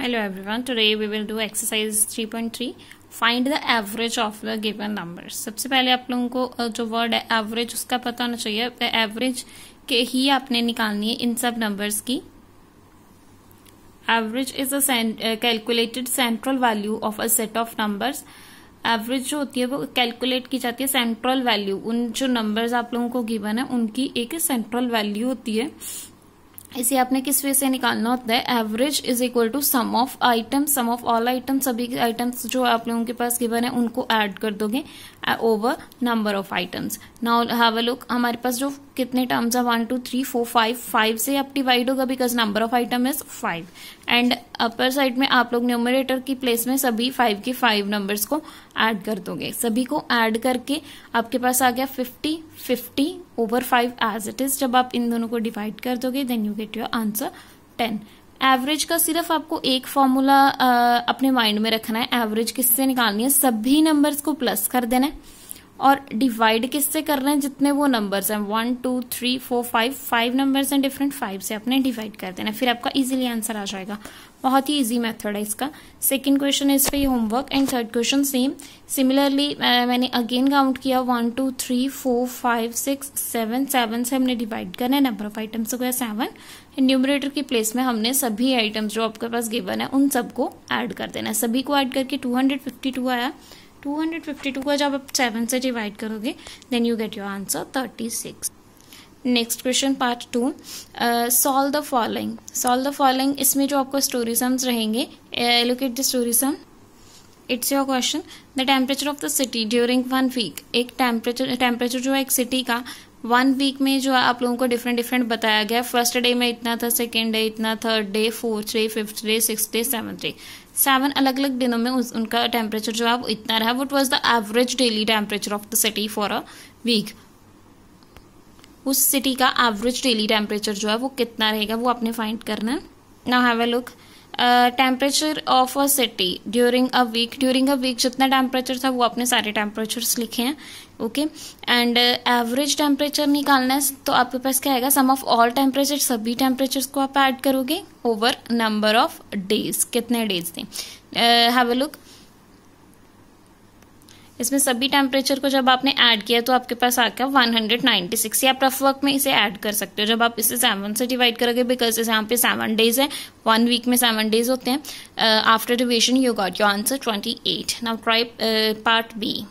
hello everyone today we will do exercise 3.3 find the average of the given numbers सबसे पहले आप लोगों को जो वर्ड है एवरेज उसका पता होना चाहिए एवरेज के ही आपने निकालनी है इन सब नंबर्स की average is a calculated central value of a set of numbers average जो होती है वो कैलकुलेट की जाती है सेंट्रल वैल्यू उन जो नंबर्स आप लोगों को गिवन है उनकी एक सेंट्रल वैल्यू होती है इसे आपने किस वे से निकालना होता है average is equal to sum of item sum of all item सभी आइटम्स जो आप लोगों के पास गिवन है उनको ऐड कर दोगे over number of items now have a look हमारे पास जो कितने टर्म्स है one two three four five five से आप डिवाइड होगा because number of item is five and upper side में आप लोग न्यूमरेटर की प्लेस में सभी फाइव के फाइव नंबर्स को ऐड कर दोगे सभी को ऐड करके आपके पास आ गया fifty fifty over five as it is जब आप इन दोनों को डिवाइड कर दोगे then you get your answer ten average का सिर्फ आपको एक फॉर्मूला अपने माइंड में रखना है एवरेज किससे निकालनी है सभी नंबर्स को प्लस कर देना है और डिवाइड किससे कर रहे हैं जितने वो नंबर्स हैं one two three four five five numbers हैं डिफरेंट फाइव से आपने डिवाइड कर देना फिर आपका इजीली आंसर आ जाएगा बहुत ही इजी मेथड है इसका second question is for homework and third question same similarly मैंने अगेन काउंट किया one two three four five six seven seven से हमने डिवाइड करना है नंबर ऑफ आइटम्स को सेवन न्यूमरेटर की प्लेस में हमने सभी आइटम्स जो आपके पास गिवन है उन सबको एड कर देना है सभी को एड करके टू हंड्रेड फिफ्टी टू आया 252 का जब आप 7 से डिवाइड करोगे then you get your answer 36 next question part two solve the following solve the following इसमें जो आपको स्टोरी सम्स रहेंगे allocate the story sum it's your question the temperature of the city during one week एक temperature temperature जो है एक city का one week में जो है आप लोगों को डिफरेंट डिफरेंट बताया गया फर्स्ट डे में इतना था सेकेंड डे इतना third day fourth day fifth day six day seventh day seven अलग अलग दिनों में उनका टेम्परेचर जो है वो इतना रहा what was the average daily temperature of the city for a week उस सिटी का एवरेज डेली टेम्परेचर जो है वो कितना रहेगा वो आपने फाइंड करना है ना have a look temperature of a city during a week during a week जितना टेम्परेचर था वो अपने सारे टेम्परेचर्स लिखे हैं ओके एंड एवरेज टेम्परेचर निकालना है तो आपके पास क्या आएगा सम ऑफ ऑल टेम्परेचर सभी टेम्परेचर को आप ऐड करोगे ओवर नंबर ऑफ डेज कितने डेज थे हैव अ लुक इसमें सभी टेम्परेचर को जब आपने ऐड किया तो आपके पास आ गया 196 या रफ वर्क में इसे ऐड कर सकते हो जब आप इसे सेवन से डिवाइड करोगे बिकॉज इस यहाँ पे सेवन डेज है वन वीक में सेवन डेज होते हैं after division you got your answer eight now try part B